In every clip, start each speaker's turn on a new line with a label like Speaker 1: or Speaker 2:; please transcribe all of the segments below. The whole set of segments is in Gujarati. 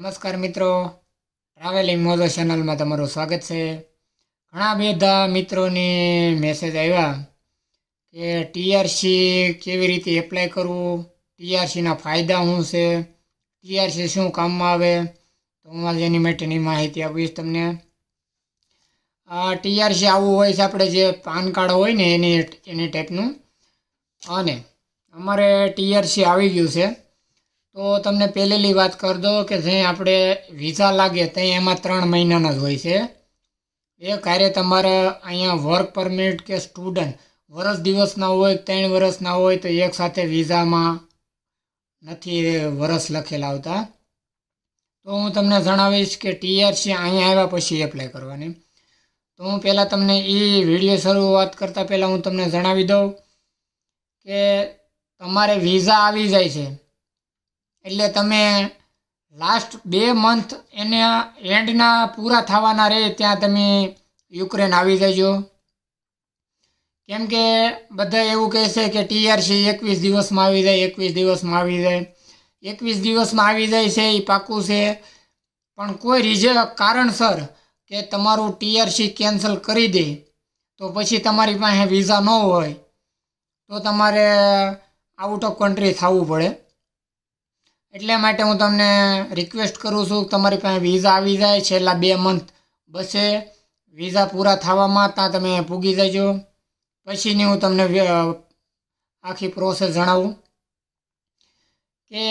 Speaker 1: નમસ્કાર મિત્રો ટ્રાવેલિંગ મોજો ચેનલમાં તમારું સ્વાગત છે ઘણા બધા મિત્રોને મેસેજ આવ્યા કે ટીઆરસી કેવી રીતે એપ્લાય કરવું ટીઆરસીના ફાયદા શું છે ટીઆરસી શું કામમાં આવે તો હું આજે એની માટેની માહિતી આપીશ તમને આ ટીઆરસી આવવું હોય છે આપણે જે પાન કાર્ડ હોય ને એની એની ટાઈપનું અને અમારે ટીઆરસી આવી ગયું છે તો તમને પહેલેલી વાત કરી દો કે જ્યાં આપણે વિઝા લાગે ત્યાં એમાં ત્રણ મહિનાના જ હોય છે એ કાર્ય તમારે અહીંયા વર્ક પરમિટ કે સ્ટુડન્ટ વર્ષ દિવસના હોય ત્રણ વર્ષના હોય તો એક સાથે વિઝામાં નથી વર્ષ લખેલા આવતા તો હું તમને જણાવીશ કે ટીઆરસી અહીંયા આવ્યા પછી એપ્લાય કરવાની તો હું પહેલાં તમને એ વિડીયો શરૂઆત કરતાં પહેલાં હું તમને જણાવી દઉં કે તમારે વિઝા આવી જાય છે એટલે તમે લાસ્ટ બે મંથ એને એન્ડના પૂરા થવાના રહે ત્યાં તમે યુક્રેન આવી જજો કેમ કે બધા એવું કહેશે કે ટીઆરસી એકવીસ દિવસમાં આવી જાય એકવીસ દિવસમાં આવી જાય એકવીસ દિવસમાં આવી જાય છે એ પાકું છે પણ કોઈ રીઝે કારણસર કે તમારું ટીઆરસી કેન્સલ કરી દે તો પછી તમારી પાસે વિઝા ન હોય તો તમારે આઉટ ઓફ કન્ટ્રી થવું પડે એટલે માટે હું તમને રિક્વેસ્ટ કરું છું તમારી પાસે વિઝા આવી જાય છેલ્લા બે મંથ બસે વિઝા પૂરા થવામાં ત્યાં તમે પૂગી જજો પછીની હું તમને આખી પ્રોસેસ જણાવું કે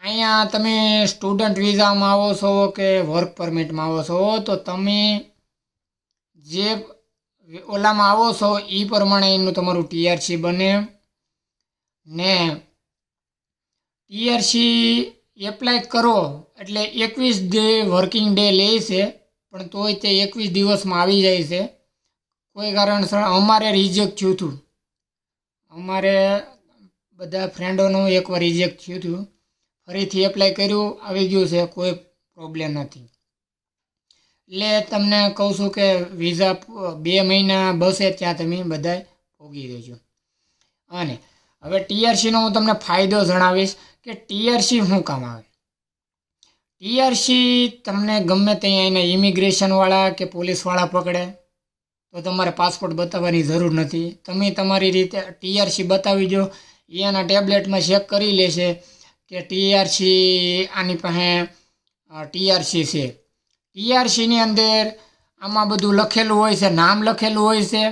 Speaker 1: અહીંયા તમે સ્ટુડન્ટ વિઝામાં આવો છો કે વર્ક પરમિટમાં આવો છો તો તમે જે ઓલામાં આવો છો એ પ્રમાણે એનું તમારું ટીઆરસી બને ને પીઆરસી એપ્લાય કરો એટલે એકવીસ ડે વર્કિંગ ડે લે છે પણ તોય તે એકવીસ દિવસમાં આવી જાય છે કોઈ કારણસર અમારે રિજેક્ટ થયું હતું અમારે બધા ફ્રેન્ડોનું એકવાર રિજેક્ટ થયું હતું ફરીથી એપ્લાય કર્યું આવી ગયું છે કોઈ પ્રોબ્લેમ નથી એટલે તમને કહું છું કે વિઝા બે મહિના બસે ત્યાં તમે બધા ભોગી દેજો અને હવે ટીઆરસીનો હું તમને ફાયદો જણાવીશ કે ટીઆરસી શું કામ આવે ટીઆરસી તમને ગમે ત્યાં એને ઇમિગ્રેશનવાળા કે પોલીસવાળા પકડે તો તમારે પાસપોર્ટ બતાવવાની જરૂર નથી તમે તમારી રીતે ટીઆરસી બતાવી દો એના ટેબ્લેટમાં ચેક કરી લેશે કે ટીઆરસી આની પાસે ટીઆરસી છે ટીઆરસીની અંદર આમાં બધું લખેલું હોય છે નામ લખેલું હોય છે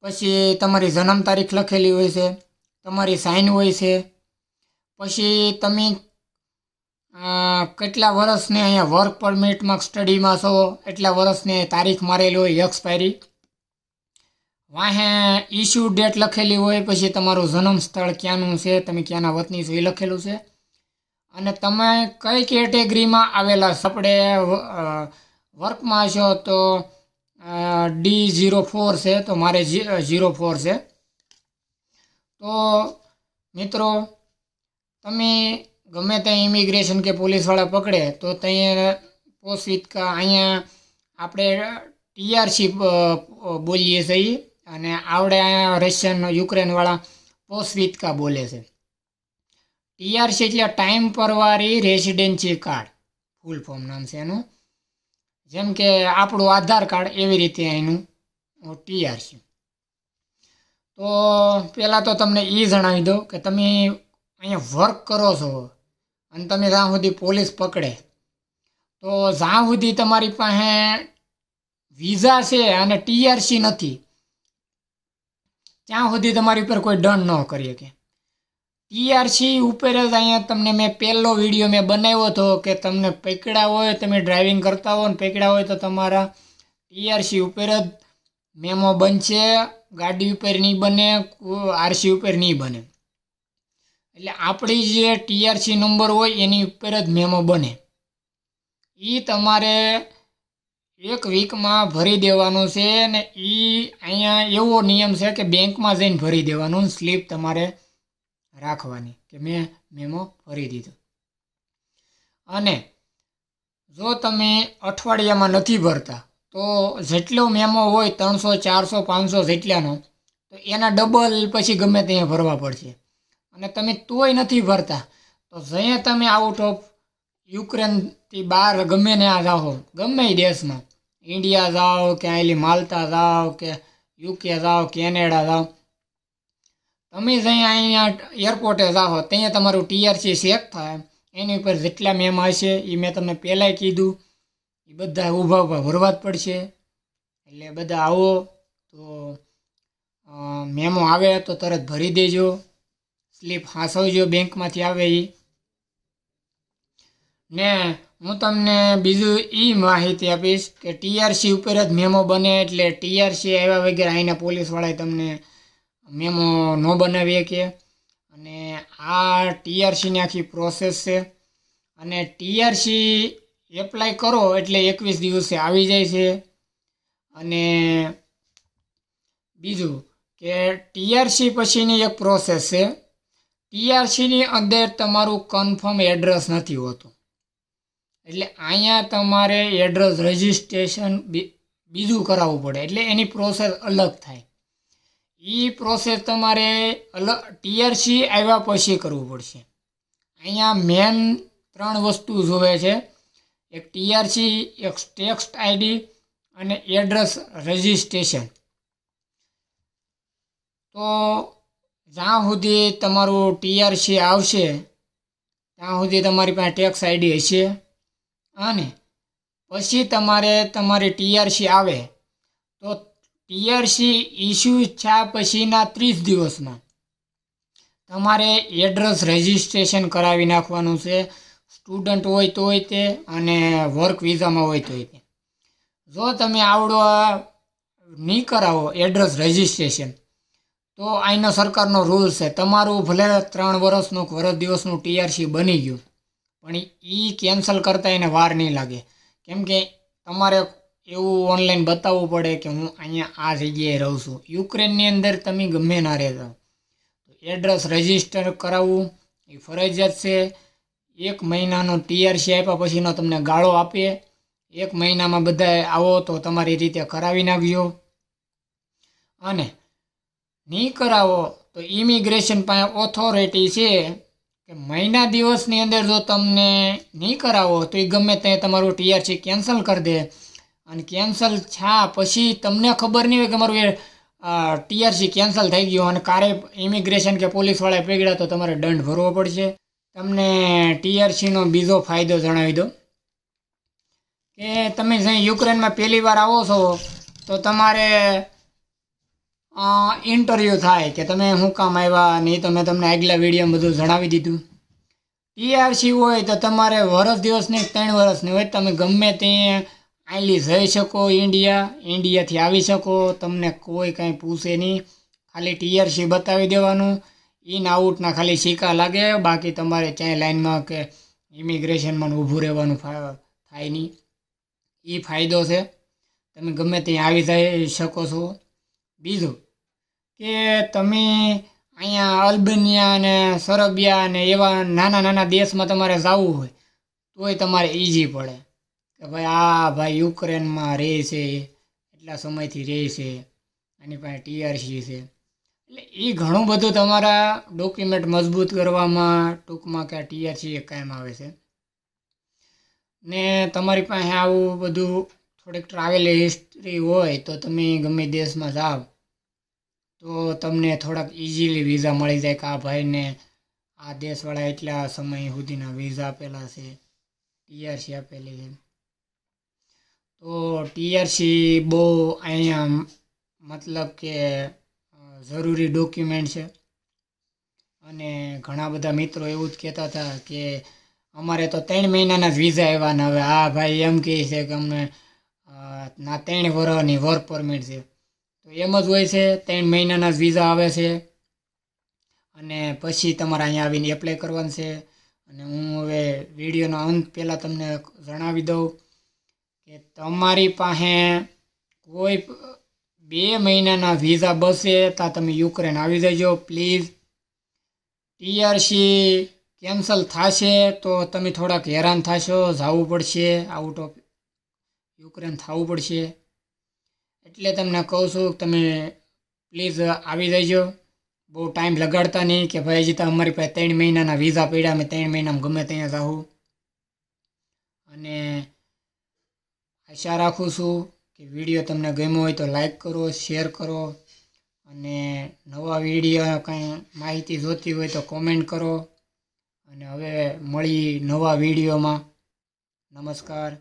Speaker 1: પછી તમારી જન્મ તારીખ લખેલી હોય છે તમારી સાઇન હોય છે પછી તમે કેટલા વર્ષને અહીંયા વર્ક પરમિટમાં સ્ટડીમાં છો એટલા વર્ષને તારીખ મારેલી હોય એક્સપાયરી વાહે ઇસ્યુ ડેટ લખેલી હોય પછી તમારું જન્મ સ્થળ ક્યાંનું છે તમે ક્યાંના વતની છો એ લખેલું છે અને તમે કઈ કેટેગરીમાં આવેલા આપણે વર્કમાં છો તો ડી ઝીરો ફોર છે તો મારે ઝીરો ફોર છે તો મિત્રો તમે ગમે ત્યાં ઇમિગ્રેશન કે પોલીસવાળા પકડે તો ત્યાં પોસ્ટ કા અહીંયા આપણે ટીઆરસી બોલીએ છીએ અને આવડે અહીંયા રશિયન યુક્રેનવાળા પોસ્વિતકા બોલે છે ટીઆરસી એટલે temporary residency card full form નામ છે એનું જેમ કે આપણું આધાર કાર્ડ એવી રીતે એનું ટીઆરસી તો પહેલાં તો તમને એ જણાવી દઉં કે તમે અહીંયા વર્ક કરો છો અને તમે જ્યાં સુધી પોલીસ પકડે તો જ્યાં સુધી તમારી પાસે વિઝા છે અને ટીઆરસી નથી ત્યાં સુધી તમારી ઉપર કોઈ દંડ ન કરી શકે ટીઆરસી ઉપર જ અહીંયા તમને મેં પહેલો વિડીયો મેં બનાવ્યો હતો કે તમને પકડ્યા હોય તમે ડ્રાઇવિંગ કરતા હો ને પકડ્યા હોય તો તમારા ટીઆરસી ઉપર જ મેમો બનશે ગાડી ઉપર નહીં બને આરસી ઉપર નહીં બને એટલે આપણી જે ટીઆરસી નંબર હોય એની ઉપર જ મેમો બને એ તમારે એક વીકમાં ભરી દેવાનો છે ને એ અહીંયા એવો નિયમ છે કે બેંકમાં જઈને ભરી દેવાનું સ્લીપ તમારે રાખવાની કે મેં મેમો ભરી દીધો અને જો તમે અઠવાડિયામાં નથી ભરતા તો જેટલો મેમો હોય ત્રણસો ચારસો પાંચસો જેટલાનો તો એના ડબલ પછી ગમે ત્યાં ભરવા પડશે અને તમે તોય નથી ભરતા તો જઈએ તમે આઉટ ઓફ યુક્રેનથી બહાર ગમે ને આ જાઓ ગમે દેશમાં ઇન્ડિયા જાઓ કે અહીંલી માલતા જાઓ કે યુકે જાઓ કેનેડા જાઓ તમે જઈ અહીંયા એરપોર્ટે જાઓ ત્યાં તમારું ટીઆરસી સેક થાય એની ઉપર જેટલા મેમ હશે એ મેં તમને પહેલાંય કીધું એ બધા ઊભા ઊભા વરવાદ પડશે એટલે બધા આવો તો મેમો આવે તો તરત ભરી દેજો સ્લીપ હાંસવજો બેંકમાંથી આવે એ ને હું તમને બીજું એ માહિતી આપીશ કે ટીઆરસી ઉપર જ મેમો બને એટલે ટીઆરસી આવ્યા વગેરે અહીંના પોલીસવાળાએ તમને મેમો ન બનાવીએ કે અને આ ટીઆરસીની આખી પ્રોસેસ છે અને ટીઆરસી એપ્લાય કરો એટલે એકવીસ દિવસે આવી જાય છે અને બીજું કે ટીઆરસી પછીની એક પ્રોસેસ છે ટીઆરસીની અંદર તમારું કન્ફર્મ એડ્રેસ નથી હોતું એટલે અહીંયા તમારે એડ્રેસ રજિસ્ટ્રેશન બીજું કરાવવું પડે એટલે એની પ્રોસેસ અલગ થાય એ પ્રોસેસ તમારે અલગ ટીઆરસી આવ્યા પછી કરવું પડશે અહીંયા મેન ત્રણ વસ્તુ જોવે છે એક ટીઆરસી એક ટેક્સ્ટ આઈડી અને એડ્રેસ રજિસ્ટ્રેશન તો જ્યાં સુધી તમારું ટીઆરસી આવશે ત્યાં સુધી તમારી પાસે ટેક્સ આઈડી હશે અને પછી તમારે તમારી ટીઆરસી આવે તો ટીઆરસી ઇસ્યુ થયા પછીના ત્રીસ દિવસમાં તમારે એડ્રેસ રજિસ્ટ્રેશન કરાવી નાખવાનું છે સ્ટુડન્ટ હોય તો હોય તે અને વર્ક વિઝામાં હોય તો હોય તે જો તમે આવડો નહીં કરાવો એડ્રેસ રજિસ્ટ્રેશન તો અહીંનો સરકારનો રૂલ છે તમારું ભલે ત્રણ વર્ષનું વર્ષ દિવસનું ટીઆરસી બની ગયું પણ એ કેન્સલ કરતાં એને વાર નહીં લાગે કેમ કે તમારે એવું ઓનલાઈન બતાવવું પડે કે હું અહીંયા આ જગ્યાએ રહું છું યુક્રેનની અંદર તમે ગમે ના રહેતા એડ્રેસ રજિસ્ટર કરાવવું એ ફરજિયાત છે એક મહિનાનો ટીઆરસી આપ્યા પછીનો તમને ગાળો આપીએ એક મહિનામાં બધા આવો તો તમારી રીતે કરાવી નાખજો અને નહીં કરાવો તો ઇમિગ્રેશન પાસે ઓથોરિટી છે કે મહિના દિવસની અંદર જો તમને નહીં કરાવો તો એ ગમે તે તમારું ટીઆરસી કેન્સલ કરી દે અને કેન્સલ છા પછી તમને ખબર નહીં હોય કે મારું એ ટીઆરસી કેન્સલ થઈ ગયું અને કારે ઇમિગ્રેશન કે પોલીસવાળાએ પીગળ્યા તો તમારે દંડ ભરવો પડશે તમને ટીઆરસીનો બીજો ફાયદો જણાવી દો કે તમે જ્યાં યુક્રેનમાં પહેલી વાર આવો છો તો તમારે ઇન્ટરવ્યૂ થાય કે તમે શું કામ આવ્યા નહીં તો મેં તમને આગલા વિડીયોમાં બધું જણાવી દીધું ટીઆરસી હોય તો તમારે વર્ષ દિવસની ત્રણ વર્ષની હોય તમે ગમે ત્યાં આઈલી જઈ શકો ઇન્ડિયા ઇન્ડિયાથી આવી શકો તમને કોઈ કાંઈ પૂછે નહીં ખાલી ટીઆરસી બતાવી દેવાનું ઇન આઉટના ખાલી સિક્કા લાગે બાકી તમારે ક્યાંય લાઇનમાં કે ઇમિગ્રેશનમાં ઊભું રહેવાનું થાય નહીં એ ફાયદો છે તમે ગમે ત્યાં આવી જઈ શકો છો બીજું કે તમે અહીંયા અલ્બનિયા ને સરબિયા અને એવા નાના નાના દેશમાં તમારે જવું હોય તોય તમારે ઇઝી પડે કે ભાઈ આ ભાઈ યુક્રેનમાં રહે છે એટલા સમયથી રહે છે એની પાસે ટીઆરસી છે એટલે એ ઘણું બધું તમારા ડોક્યુમેન્ટ મજબૂત કરવામાં ટૂંકમાં કે આ ટીઆરસી એક કાયમ આવે છે ને તમારી પાસે આવું બધું થોડીક ટ્રાવેલ હિસ્ટ્રી હોય તો તમે ગમે દેશમાં જાઓ તો તમને થોડાક ઇઝીલી વિઝા મળી જાય કે આ ભાઈને આ દેશવાળા એટલા સમય સુધીના વિઝા આપેલા છે ટીઆરસી આપેલી છે તો ટીઆરસી બહુ અહીંયા મતલબ કે જરૂરી ડોક્યુમેન્ટ છે અને ઘણા બધા મિત્રો એવું જ કહેતા હતા કે અમારે તો ત્રણ મહિનાના જ વિઝા આવ્યા હવે આ ભાઈ એમ કહે છે કે અમને ના ત્રણ વર્ષની વર્ક પરમિટ છે તો એમ જ હોય છે ત્રણ મહિનાના જ વિઝા આવે છે અને પછી તમારે અહીંયા આવીને એપ્લાય કરવાનું છે અને હું હવે વિડીયોનો અંત પહેલાં તમને જણાવી દઉં કે તમારી પાસે કોઈ બે મહિનાના વિઝા બસે ત્યાં તમે યુક્રેન આવી જજો પ્લીઝ ટીઆરસી કેન્સલ થશે તો તમે થોડાક હેરાન થશો જવું પડશે આઉટ ઓફ યુક્રેન થવું પડશે એટલે તમને કહું છું તમે પ્લીઝ આવી જજો બહુ ટાઈમ લગાડતા નહીં કે ભાઈ હજી તો અમારી પાસે ત્રણ મહિનાના વિઝા પડ્યા અમે ત્રણ મહિનામાં ગમે ત્યાં જાઉં અને આશા રાખું છું કે વિડીયો તમને ગમ્યો હોય તો લાઈક કરો શેર કરો અને નવા વિડીયો કંઈ માહિતી જોતી હોય તો કોમેન્ટ કરો અને હવે મળી નવા વિડીયોમાં નમસ્કાર